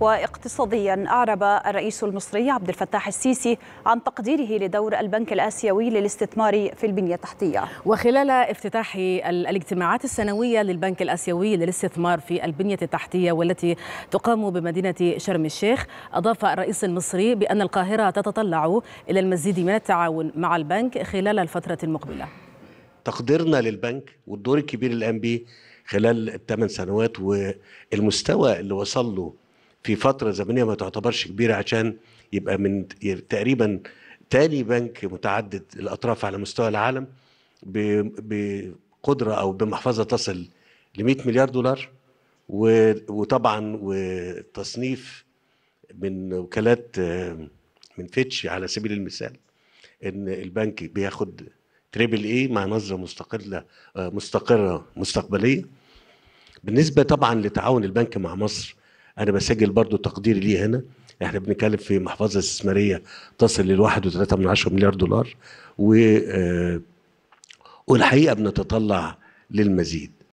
واقتصاديا أعرب الرئيس المصري عبد الفتاح السيسي عن تقديره لدور البنك الآسيوي للاستثمار في البنية التحتية وخلال افتتاح الاجتماعات السنوية للبنك الآسيوي للاستثمار في البنية التحتية والتي تقام بمدينة شرم الشيخ أضاف الرئيس المصري بأن القاهرة تتطلع إلى المزيد من التعاون مع البنك خلال الفترة المقبلة تقديرنا للبنك والدور الكبير اللي قام بيه خلال الثمان سنوات والمستوى اللي وصل له في فترة زمنية ما تعتبرش كبيرة عشان يبقى من تقريبا تاني بنك متعدد الأطراف على مستوى العالم بقدرة أو بمحفظة تصل ل 100 مليار دولار وطبعا وتصنيف من وكالات آه، من فيتش على سبيل المثال ان البنك بياخد تريبل اي مع نظره مستقله آه، مستقره مستقبليه بالنسبه طبعا لتعاون البنك مع مصر انا بسجل برضو تقديري ليه هنا احنا بنتكلم في محفظه استثماريه تصل للواحد 1.3 من عشرة مليار دولار و آه، والحقيقه بنتطلع للمزيد